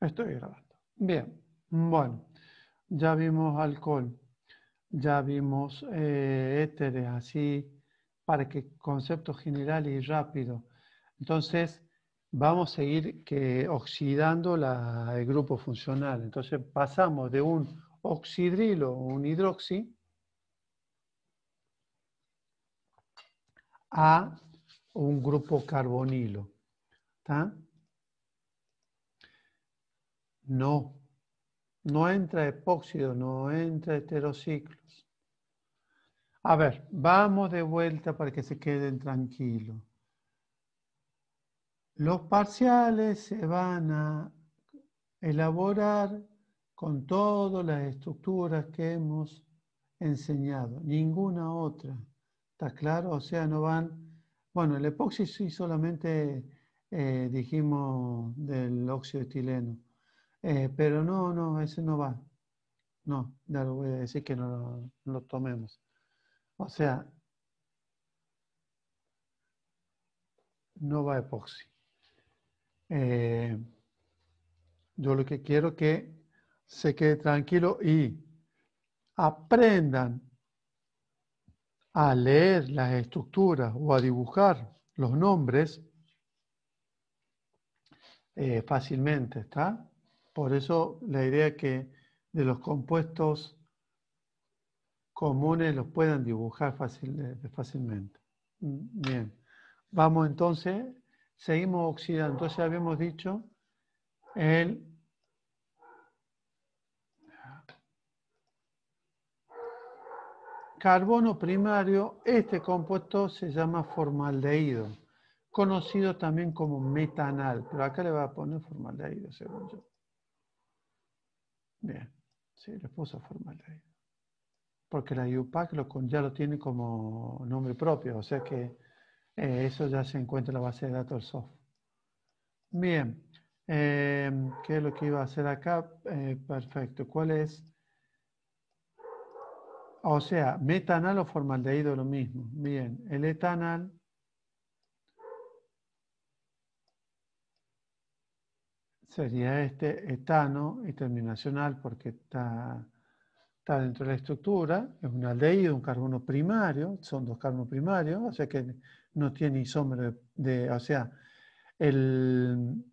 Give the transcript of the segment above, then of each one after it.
Estoy grabando. Bien, bueno, ya vimos alcohol, ya vimos eh, éteres, así, para que concepto general y rápido. Entonces, vamos a seguir que oxidando la, el grupo funcional. Entonces, pasamos de un oxidrilo, un hidroxi, a un grupo carbonilo. ¿Está? No, no entra epóxido, no entra heterociclos. A ver, vamos de vuelta para que se queden tranquilos. Los parciales se van a elaborar con todas las estructuras que hemos enseñado, ninguna otra. ¿Está claro? O sea, no van... Bueno, el epóxido sí solamente eh, dijimos del óxido etileno eh, pero no, no, eso no va. No, ya lo voy a decir que no lo, tomemos. O sea, no va epoxi. Eh, yo lo que quiero que se quede tranquilo y aprendan a leer las estructuras o a dibujar los nombres eh, fácilmente, ¿está? Por eso la idea que de los compuestos comunes los puedan dibujar eh, fácilmente. Mm, bien, vamos entonces, seguimos oxidando. Entonces habíamos dicho el carbono primario, este compuesto se llama formaldehído, conocido también como metanal, pero acá le va a poner formaldehído, según yo. Bien, sí, le puso formaldehído. Porque la IUPAC lo, ya lo tiene como nombre propio, o sea que eh, eso ya se encuentra en la base de datos del software. Bien, eh, ¿qué es lo que iba a hacer acá? Eh, perfecto, ¿cuál es? O sea, metanal o formaldehído lo mismo. Bien, el etanal sería este etano y terminacional porque está, está dentro de la estructura, es un aldeído, un carbono primario, son dos carbonos primarios, o sea que no tiene isómero de, o sea, el,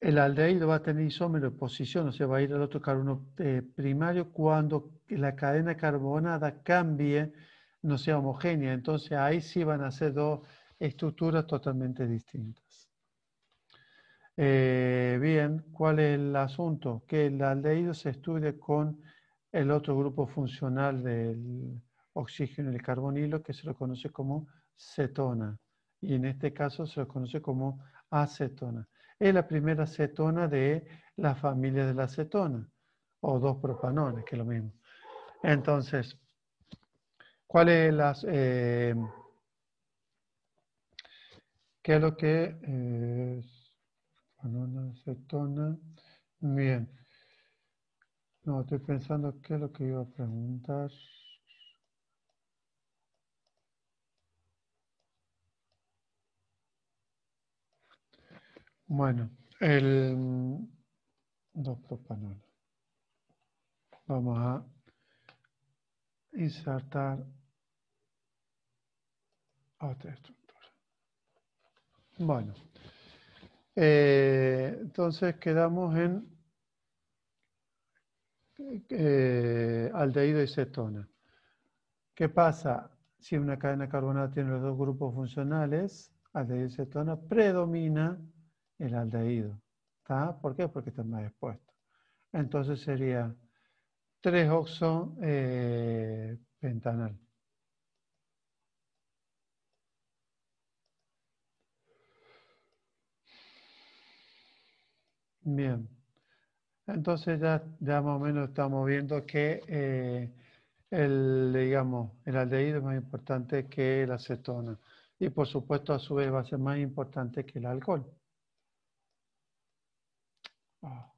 el aldehído va a tener isómero de posición, o sea, va a ir al otro carbono eh, primario cuando la cadena carbonada cambie, no sea homogénea. Entonces ahí sí van a ser dos estructuras totalmente distintas. Eh, bien, ¿cuál es el asunto? Que el aldehído se estudia con el otro grupo funcional del oxígeno y el carbonilo, que se lo conoce como cetona. Y en este caso se lo conoce como acetona. Es la primera cetona de la familia de la acetona, o dos propanones, que es lo mismo. Entonces, ¿cuál es la... Eh, ¿Qué es lo que... Eh, acetona. Bien. No, estoy pensando qué es lo que iba a preguntar. Bueno, el mm, doctor propanol. Vamos a insertar otra estructura. Bueno. Eh, entonces quedamos en eh, aldeído y cetona. ¿Qué pasa? Si una cadena carbonada tiene los dos grupos funcionales, aldehído y cetona, predomina el aldehído. ¿Por qué? Porque está más expuesto. Entonces sería 3-oxo eh, pentanal. Bien. Entonces ya, ya más o menos estamos viendo que eh, el, digamos, el aldehído es más importante que la acetona. Y por supuesto a su vez va a ser más importante que el alcohol. Ah.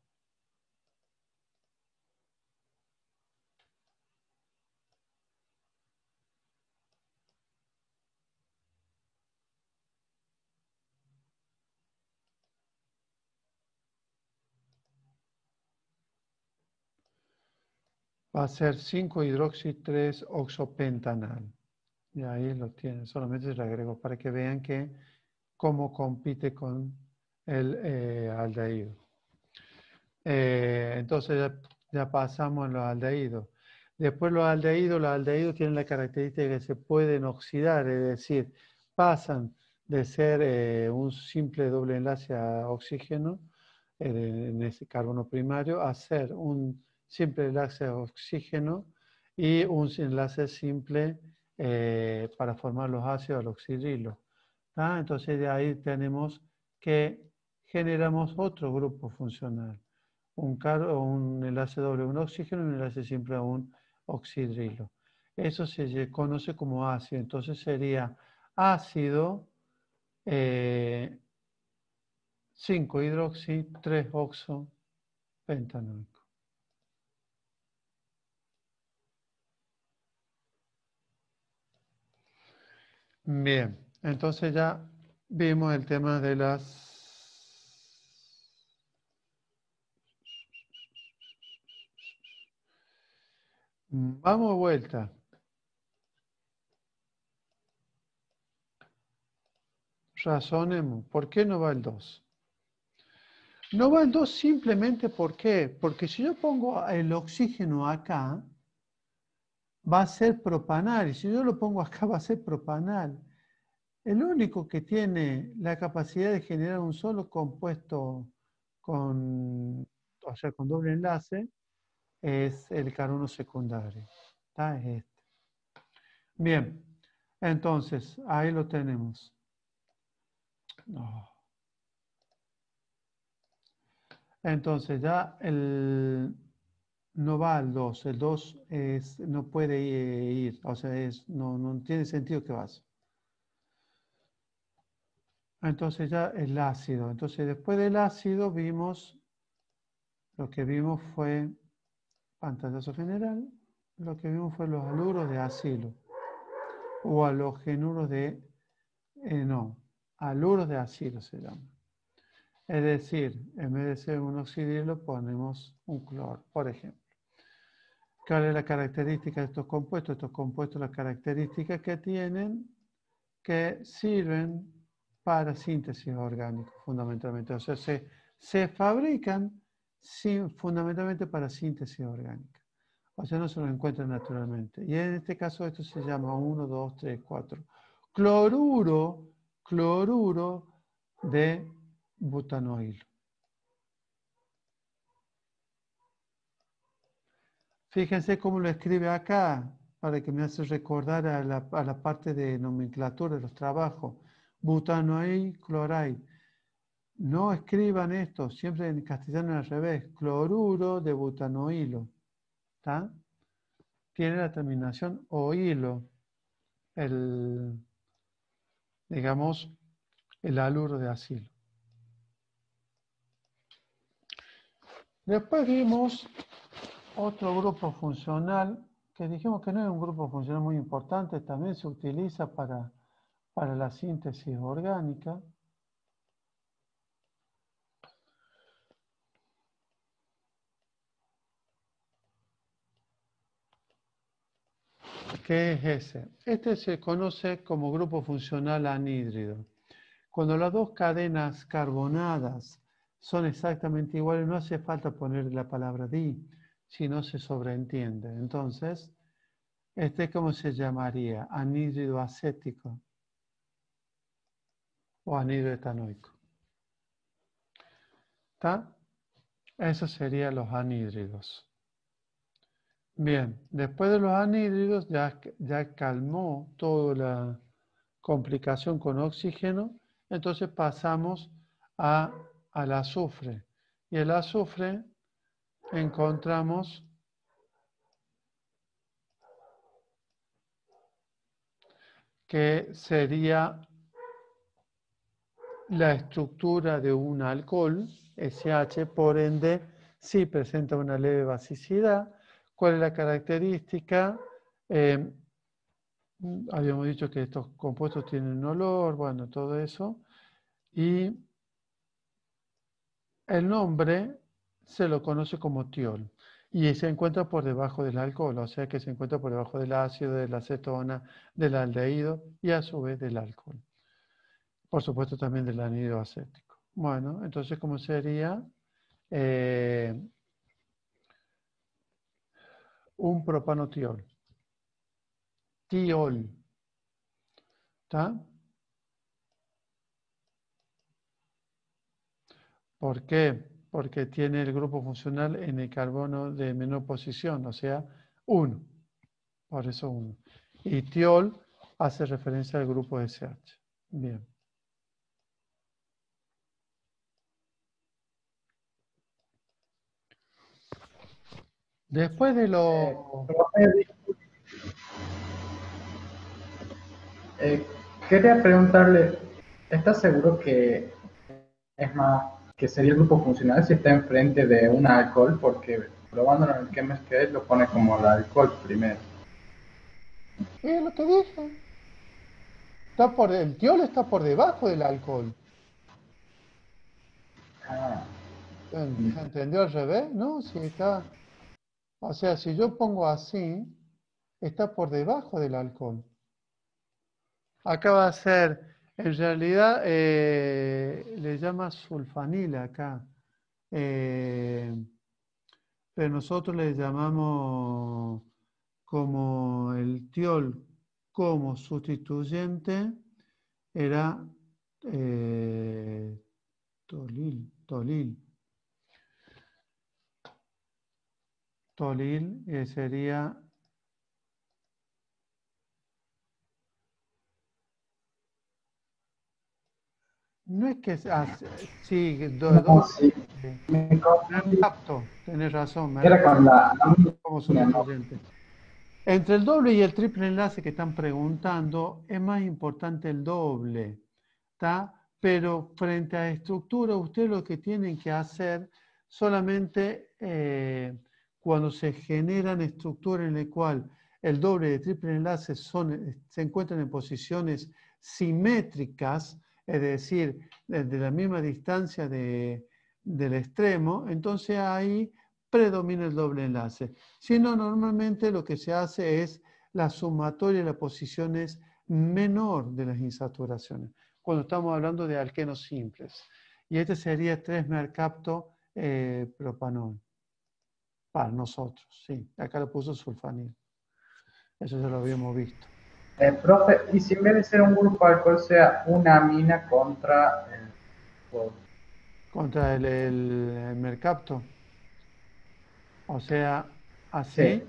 va a ser 5-hidroxi-3-oxopentanal. Y ahí lo tienen, solamente se lo agrego para que vean que cómo compite con el eh, aldehído. Eh, entonces ya, pasamos a los aldehídos. Después los aldehídos, los aldehídos tienen la característica que se pueden oxidar, es decir, pasan de ser eh, un simple doble enlace a oxígeno en ese carbono primario a ser un simple enlace oxígeno y un enlace simple eh, para formar los ácidos al oxidrilo. Entonces de ahí tenemos que generamos otro grupo funcional, un, un enlace doble a un oxígeno y un enlace simple a un oxidrilo. Eso se conoce como ácido, entonces sería ácido 5-hidroxi eh, 3-oxo pentanol. Bien, entonces ya vimos el tema de las Vamos de vuelta. Razonemos. ¿Por qué no va el 2? No va el 2 simplemente ¿por qué? porque si yo pongo el oxígeno acá, va a ser propanal. Y si yo lo pongo acá, va a ser propanal. El único que tiene la capacidad de generar un solo compuesto con, con doble enlace es el carbono secundario. Este. Bien, entonces, ahí lo tenemos. Entonces, ya el, no va al 2, el 2 no puede eh, ir, o sea, no, tiene sentido que vas. Entonces ya el ácido. Entonces después del ácido vimos, lo que vimos fue, pantallazo general, lo que vimos fue los aluros de ácido, o halogenuros de, eh, no, aluros de ácido se llama. Es decir, en vez de ser un oxidilo ponemos un clor por ejemplo. ¿Cuál es la característica de estos compuestos? Estos compuestos, las características que tienen, que sirven para síntesis orgánica, fundamentalmente. O sea, se, fabrican sin, fundamentalmente para síntesis orgánica. O sea, no se los encuentran naturalmente. Y en este caso esto se llama 1, 2, 3, 4. Cloruro, cloruro de butanoilo. Fíjense cómo lo escribe acá, para que me hace recordar a la, parte de nomenclatura de los trabajos. Butanoí, cloray. No escriban esto, siempre en castellano al revés. Cloruro de butanoilo. Tiene la terminación oilo. El, digamos, el aluro de asilo. Después vimos otro grupo funcional, que dijimos que no es un grupo funcional muy importante, también se utiliza para, la síntesis orgánica. ¿Qué es ese? Este se conoce como grupo funcional anhídrido. Cuando las dos cadenas carbonadas son exactamente iguales, no hace falta poner la palabra di, si no se sobreentiende. Entonces, este, ¿cómo se llamaría? Anhídrido acético o anhídrido etanoico. ¿Está? Esos serían los anhídridos. Bien, después de los anhídridos ya, ya calmó toda la complicación con oxígeno, entonces pasamos al azufre. Y el azufre encontramos que sería la estructura de un alcohol, SH, por ende, sí presenta una leve basicidad. ¿Cuál es la característica? Eh, habíamos dicho que estos compuestos tienen olor, bueno, todo eso. Y el nombre se lo conoce como tiol y se encuentra por debajo del alcohol, o sea que se encuentra por debajo del ácido, de la acetona, del aldehído y a su vez del alcohol. Por supuesto también del anhídrido acético. Bueno, entonces, ¿cómo sería? Eh, un propanotiol. Tiol. ¿Está? ¿Por qué? porque tiene el grupo funcional en el carbono de menor posición, o sea, 1. Por eso 1. Y tiol hace referencia al grupo SH. Bien. Después de lo... Eh, quería preguntarle, ¿estás seguro que es más que sería el grupo funcional si está enfrente de un alcohol, porque probándolo en el que es lo pone como el alcohol primero. Es lo que dije. Está por, el tiol está por debajo del alcohol. Ah. ¿Entendió al revés? No, si está. O sea, si yo pongo así, está por debajo del alcohol. Acá va a ser en realidad eh, le llama sulfanil acá. Eh, pero nosotros le llamamos como el tiol como sustituyente era eh, tolil, tolil. Tolil eh, sería No es que sí, razón. Era Entre el doble y el triple enlace que están preguntando, es más importante el doble, ¿está? Pero frente a estructura, ustedes lo que tienen que hacer solamente eh, cuando se generan estructuras en las cual el doble y el triple enlace son, se encuentran en posiciones simétricas, es decir, desde la misma distancia del extremo, entonces ahí predomina el doble enlace. Si no, normalmente lo que se hace es la sumatoria de la posición menor de las insaturaciones, cuando estamos hablando de alquenos simples. Y este sería 3-mercapto eh, propanol para nosotros. Sí, acá lo puso sulfanil. Eso ya lo habíamos visto. Eh, profe, ¿y si en vez de ser un grupo alcohol sea una mina contra el Contra el, el, mercapto. O sea, así.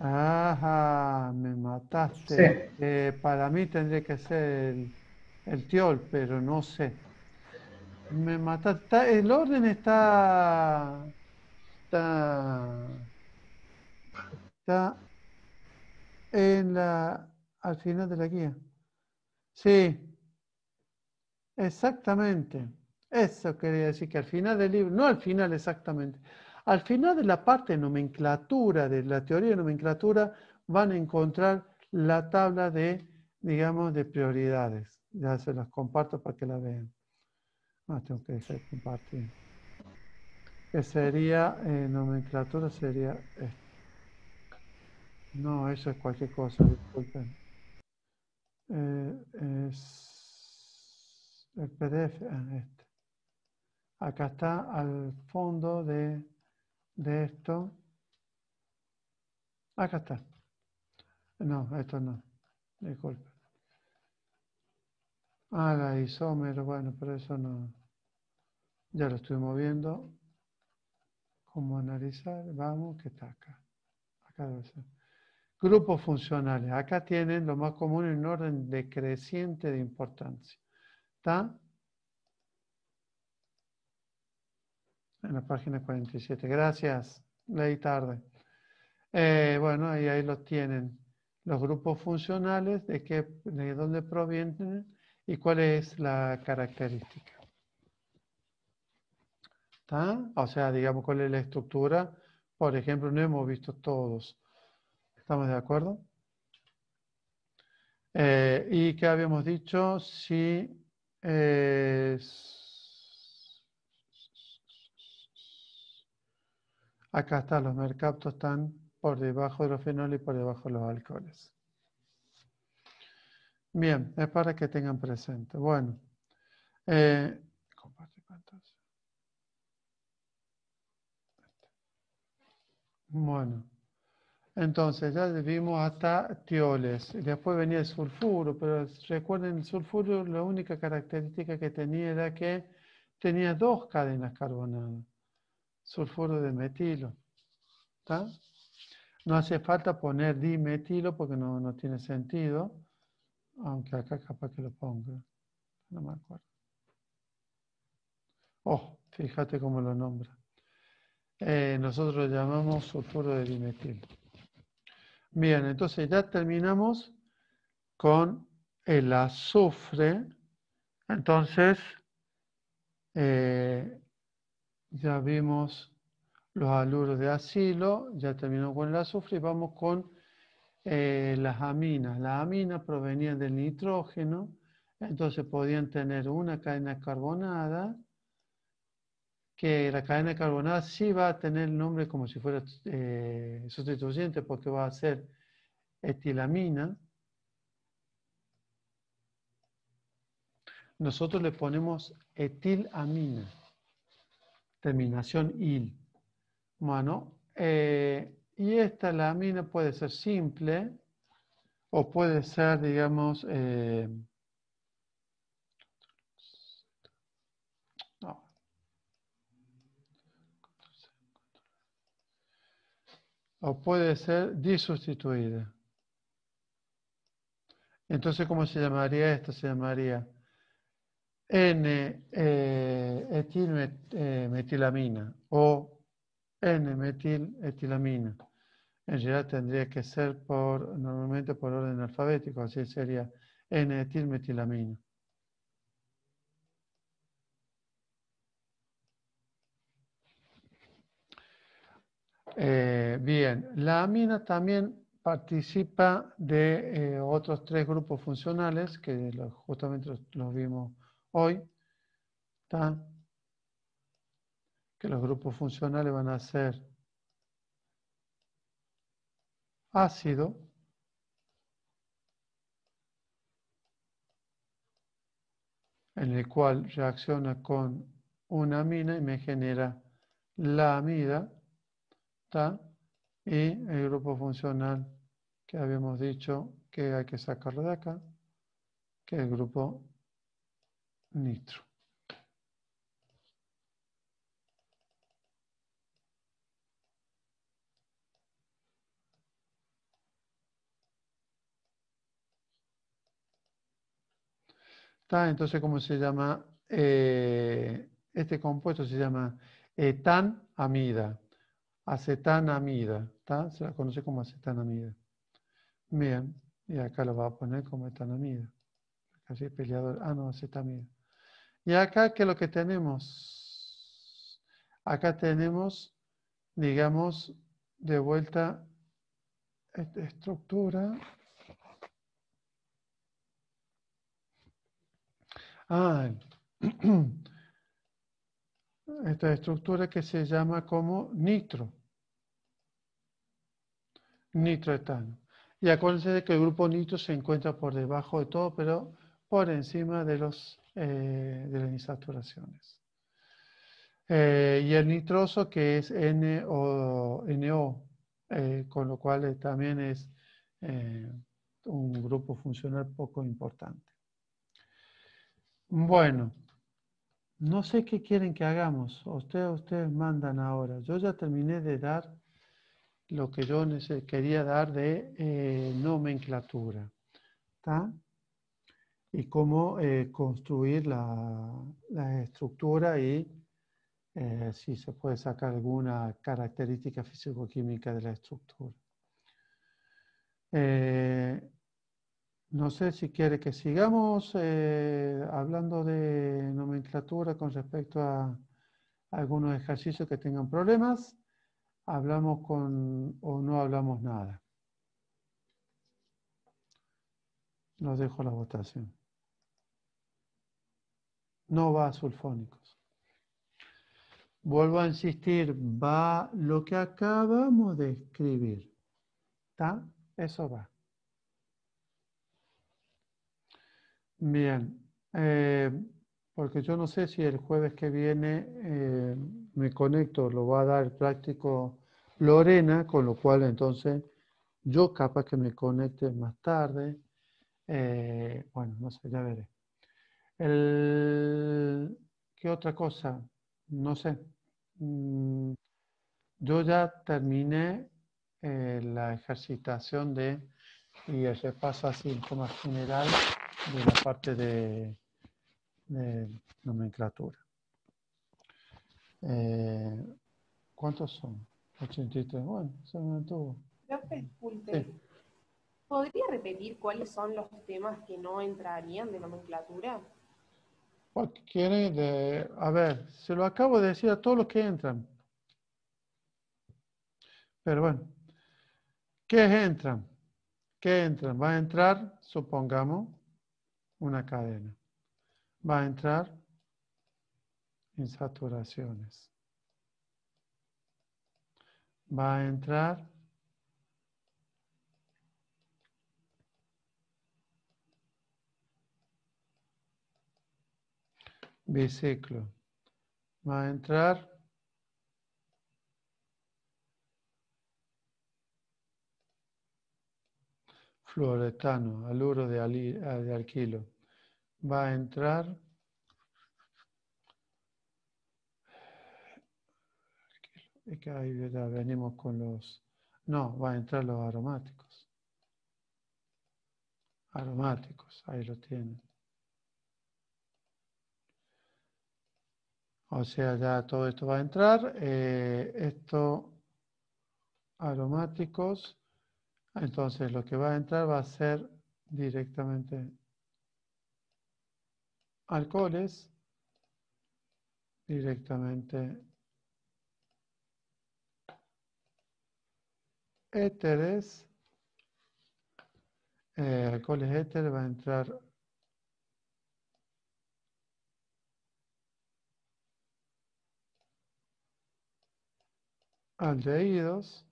Ajá, me mataste. Eh, para mí tendría que ser el, el, tiol, pero no sé. Me mataste. El orden está. Está. Está en la, al final de la guía. Sí, exactamente. Eso quería decir que al final del libro, no al final exactamente, al final de la parte de nomenclatura, de la teoría de nomenclatura, van a encontrar la tabla de, digamos, de prioridades. Ya se las comparto para que la vean. Ah, tengo que compartir. Que sería, eh, nomenclatura sería esto. No, eso es cualquier cosa, disculpen. Eh, es el PDF. Ah, este. Acá está al fondo de, de esto. Acá está. No, esto no. Disculpen. Ah, la isómero, bueno, pero eso no. Ya lo estoy moviendo. Cómo analizar. Vamos, que está acá. Acá debe ser grupos funcionales. Acá tienen lo más común en orden decreciente de importancia. ¿Está? En la página 47. Gracias. Leí tarde. Eh, bueno, ahí los tienen. Los grupos funcionales, de, qué, de dónde provienen y cuál es la característica. ¿Está? O sea, digamos, cuál es la estructura. Por ejemplo, no hemos visto todos. ¿Estamos de acuerdo? Eh, ¿Y qué habíamos dicho? Si Acá están los mercaptos, están por debajo de los fenoles y por debajo de los alcoholes. Bien, es para que tengan presente. Bueno, eh, Bueno. Entonces, ya vimos hasta tioles. Después venía el sulfuro, pero recuerden, el sulfuro la única característica que tenía era que tenía dos cadenas carbonadas. Sulfuro de metilo. No hace falta poner dimetilo porque no, tiene sentido, aunque acá capaz que lo ponga. No me acuerdo. Oh, fíjate cómo lo nombra. Eh, nosotros lo llamamos sulfuro de dimetilo. Bien, entonces ya terminamos con el azufre. Entonces, eh, ya vimos los aluros de asilo, ya terminó con el azufre y vamos con eh, las aminas. Las aminas provenían del nitrógeno, entonces podían tener una cadena carbonada que la cadena carbonada sí va a tener el nombre como si fuera eh, sustituyente porque va a ser etilamina. Nosotros le ponemos etilamina, terminación il. Bueno, eh, y esta lamina puede ser simple o puede ser, digamos, eh, o puede ser disustituida. Entonces, ¿cómo se llamaría esto? Se llamaría N-etilmetilamina eh, eh, o N-metiletilamina. En general tendría que ser por, normalmente por orden alfabético, así sería N-etilmetilamina. Eh, bien, la amina también participa de eh, otros tres grupos funcionales que justamente los, vimos hoy. Que los grupos funcionales van a ser ácido, en el cual reacciona con una amina y me genera la amida y el grupo funcional que habíamos dicho que hay que sacarlo de acá, que es el grupo nitro. Entonces, ¿cómo se llama? Eh, este compuesto se llama etanamida acetanamida, está se la conoce como acetanamida. Bien, y acá lo va a poner como etanamida. Casi peleador, ah no, acetamida. Y acá, ¿qué es lo que tenemos? Acá tenemos, digamos, de vuelta esta estructura. Ah, esta estructura que se llama como nitro nitroetano. Y acuérdense de que el grupo nitro se encuentra por debajo de todo, pero por encima de, los, eh, de las insaturaciones. Eh, y el nitroso que es NO, eh, con lo cual también es un grupo funcional poco importante. Bueno, no sé qué quieren que hagamos. Ustedes, ustedes mandan ahora. Yo ya terminé de dar lo que yo quería dar de eh, nomenclatura. Y cómo eh, construir la, estructura y eh, si se puede sacar alguna característica fisicoquímica de la estructura. no sé si quiere que sigamos hablando de nomenclatura con respecto a algunos ejercicios que tengan problemas hablamos con o no hablamos nada. Los dejo la votación. No va a sulfónicos. Vuelvo a insistir, va lo que acabamos de escribir. ¿Está? Eso va. Bien, eh, porque yo no sé si el jueves que viene eh, me conecto, lo va a dar el práctico Lorena, con lo cual entonces yo capaz que me conecte más tarde. Eh, bueno, no sé, ya veré. ¿Qué otra cosa? No sé. Mm, yo ya terminé eh, la ejercitación de y el repaso así en forma general de la parte de, nomenclatura. Eh, ¿Cuántos son? 83, bueno, se me ¿podría repetir cuáles son los temas que no entrarían de nomenclatura? Pues, ¿Quiere a ver, se lo acabo de decir a todos los que entran. Pero bueno, ¿qué entran? ¿Qué entran? Va a entrar, supongamos, una cadena. Va a entrar insaturaciones va a entrar biciclo. Va a entrar fluoretano, aluro de, de alquilo. Va a entrar Es que ahí ya venimos con los... No, va a entrar los aromáticos. Aromáticos, ahí lo tienen. O sea, ya todo esto va a entrar. Eh, esto, aromáticos. Entonces, lo que va a entrar va a ser directamente alcoholes, directamente éteres, eh, alcoholes éter va a entrar aldehídos.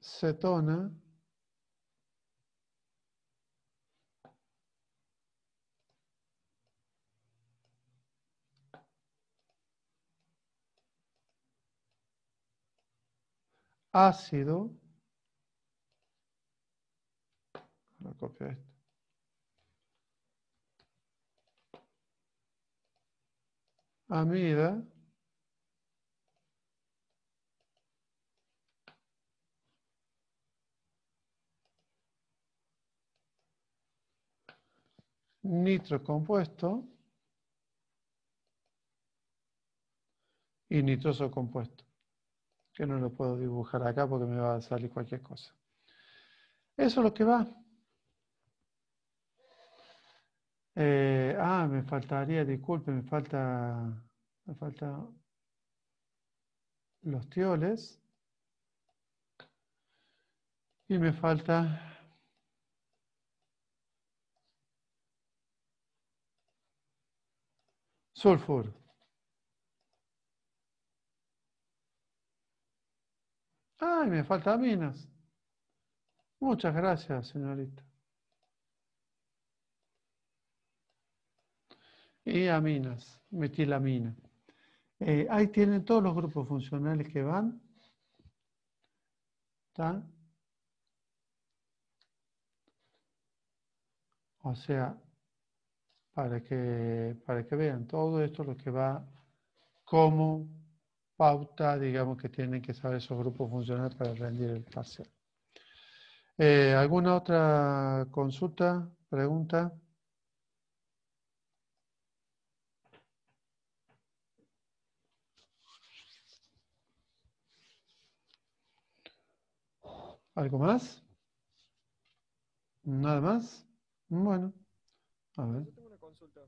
cetona ácido. Amida. nitro compuesto y nitroso compuesto que no lo puedo dibujar acá porque me va a salir cualquier cosa. Eso es lo que va. Eh, ah, me faltaría, disculpe, me falta, me falta los tioles. Y me falta sulfur. Ay, me falta aminas! Muchas gracias, señorita. Y aminas, metilamina. Eh, ahí tienen todos los grupos funcionales que van. O sea, para que, para que vean todo esto lo que va como pauta, digamos, que tienen que saber esos grupos funcionar para rendir el parcial. Eh, ¿Alguna otra consulta, pregunta? ¿Algo más? ¿Nada más? Bueno, a ver. Yo tengo una consulta.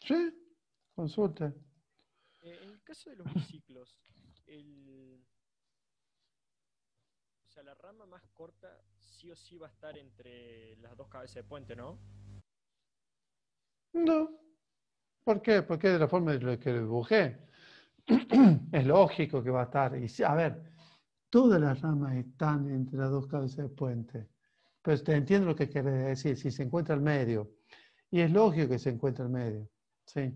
Sí, consulta. Eh, en el caso de los biciclos, la rama más corta sí o sí va a estar entre las dos cabezas de puente, ¿no? No. ¿Por qué? Porque de la forma de que lo dibujé. es lógico que va a estar. a ver, todas las ramas están entre las dos cabezas de puente. Pero pues te entiendo lo que querés decir, si se encuentra al medio. Y es lógico que se encuentre el medio. Sí.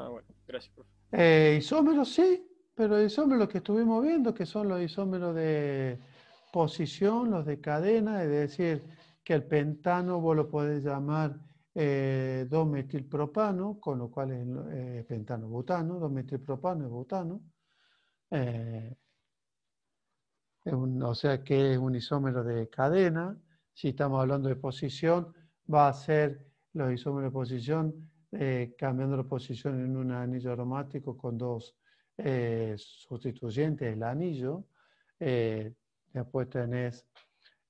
Ah, bueno, gracias, profe. Eh, isómeros sí, pero isómeros que estuvimos viendo, que son los isómeros de posición, los de cadena, es decir, que el pentano vos lo podés llamar eh, 2-metilpropano, con lo cual es eh, pentano-butano, 2-metilpropano es butano. Eh, o sea que es un isómero de cadena. Si estamos hablando de posición, va a ser los isómeros de posición eh, cambiando la posición en un anillo aromático con dos eh, sustituyentes el anillo. Eh, después tenés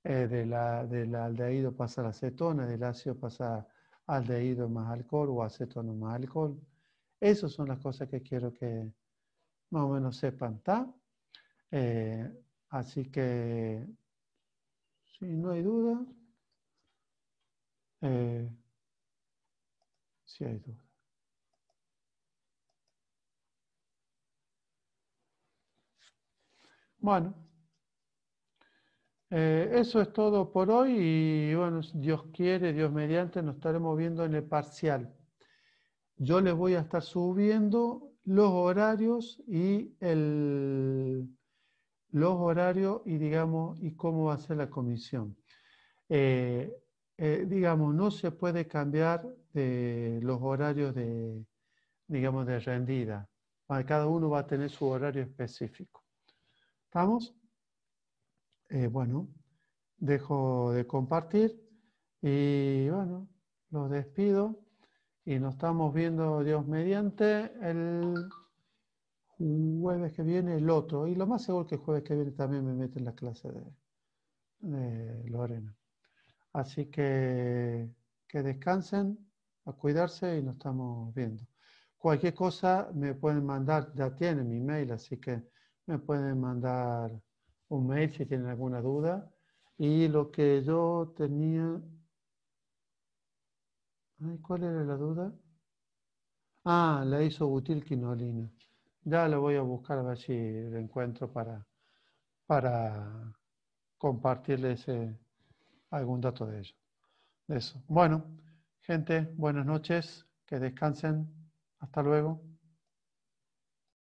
eh, de la, del aldehído pasa la acetona, del ácido pasa aldehído más alcohol o acetona más alcohol. Esas son las cosas que quiero que más o menos sepan, ¿está? así que, si no hay duda, si hay duda. Bueno, eh, eso es todo por hoy y bueno, Dios quiere, Dios mediante, nos estaremos viendo en el parcial. Yo les voy a estar subiendo los horarios y el, los horarios y digamos y cómo va a ser la comisión. Eh, eh, digamos, no se puede cambiar de los horarios de, digamos, de rendida. Ah, cada uno va a tener su horario específico. ¿Estamos? Eh, bueno, dejo de compartir y bueno, los despido y nos estamos viendo, Dios mediante, el jueves que viene, el otro. Y lo más seguro que el jueves que viene también me meten la clase de, de Lorena. Así que que descansen, a cuidarse y nos estamos viendo. Cualquier cosa me pueden mandar, ya tienen mi mail, así que me pueden mandar un mail si tienen alguna duda. Y lo que yo tenía... Ay, ¿Cuál era la duda? Ah, la hizo butilquinolina. Ya la voy a buscar a ver si la encuentro para, para compartirle ese, eh, algún dato de ello. De eso. Bueno, gente, buenas noches, que descansen. Hasta luego.